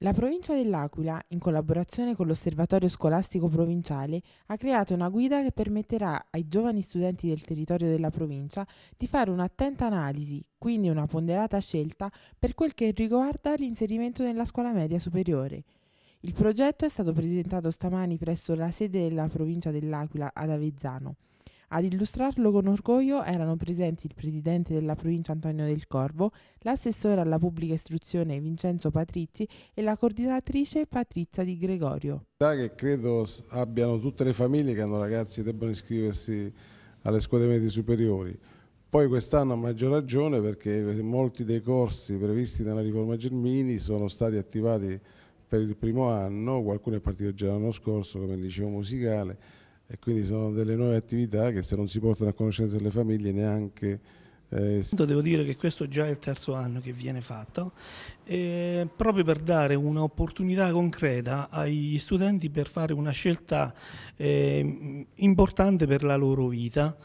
La provincia dell'Aquila, in collaborazione con l'Osservatorio Scolastico Provinciale, ha creato una guida che permetterà ai giovani studenti del territorio della provincia di fare un'attenta analisi, quindi una ponderata scelta per quel che riguarda l'inserimento nella scuola media superiore. Il progetto è stato presentato stamani presso la sede della provincia dell'Aquila ad Avezzano. Ad illustrarlo con orgoglio erano presenti il presidente della provincia Antonio del Corvo, l'assessore alla pubblica istruzione Vincenzo Patrizzi e la coordinatrice Patrizia Di Gregorio. Che credo abbiano tutte le famiglie che hanno ragazzi che debbano iscriversi alle scuole medie superiori. Poi quest'anno ha maggior ragione perché molti dei corsi previsti dalla riforma Germini sono stati attivati per il primo anno, qualcuno è partito già l'anno scorso come il liceo musicale, e quindi sono delle nuove attività che se non si portano a conoscenza delle famiglie neanche... Eh... Devo dire che questo già è il terzo anno che viene fatto, eh, proprio per dare un'opportunità concreta agli studenti per fare una scelta eh, importante per la loro vita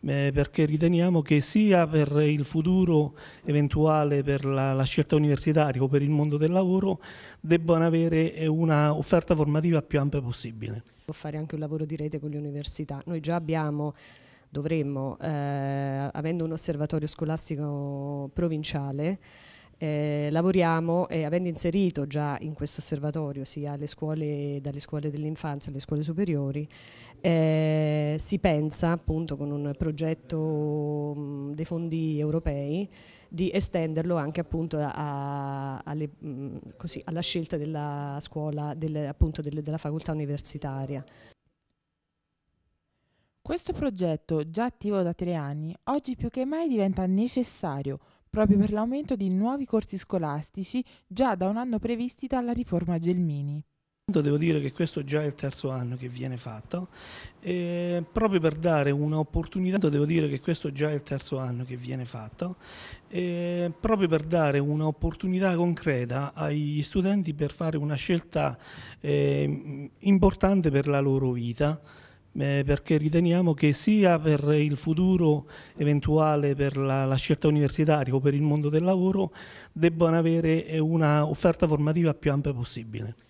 eh, perché riteniamo che sia per il futuro eventuale per la, la, scelta universitaria o per il mondo del lavoro debbano avere eh, una offerta formativa più ampia possibile. Può Fare anche un lavoro di rete con le università. Noi già abbiamo dovremmo, eh, avendo un osservatorio scolastico provinciale, eh, lavoriamo e eh, avendo inserito già in questo osservatorio sia le scuole, dalle scuole dell'infanzia alle scuole superiori, eh, si pensa appunto con un progetto mh, dei fondi europei di estenderlo anche appunto a, a, alle, mh, così, alla scelta della scuola, delle, appunto delle, della facoltà universitaria. Questo progetto, già attivo da tre anni, oggi più che mai diventa necessario proprio per l'aumento di nuovi corsi scolastici già da un anno previsti dalla riforma Gelmini. Devo dire che questo già è il terzo anno che viene fatto, eh, proprio per dare un'opportunità, devo dire che questo già è il terzo anno che viene fatto, eh, proprio per dare un'opportunità concreta agli studenti per fare una scelta eh, importante per la loro vita. Eh, perché riteniamo che sia per il futuro eventuale per la, la, scelta universitaria o per il mondo del lavoro debbano avere un'offerta formativa più ampia possibile.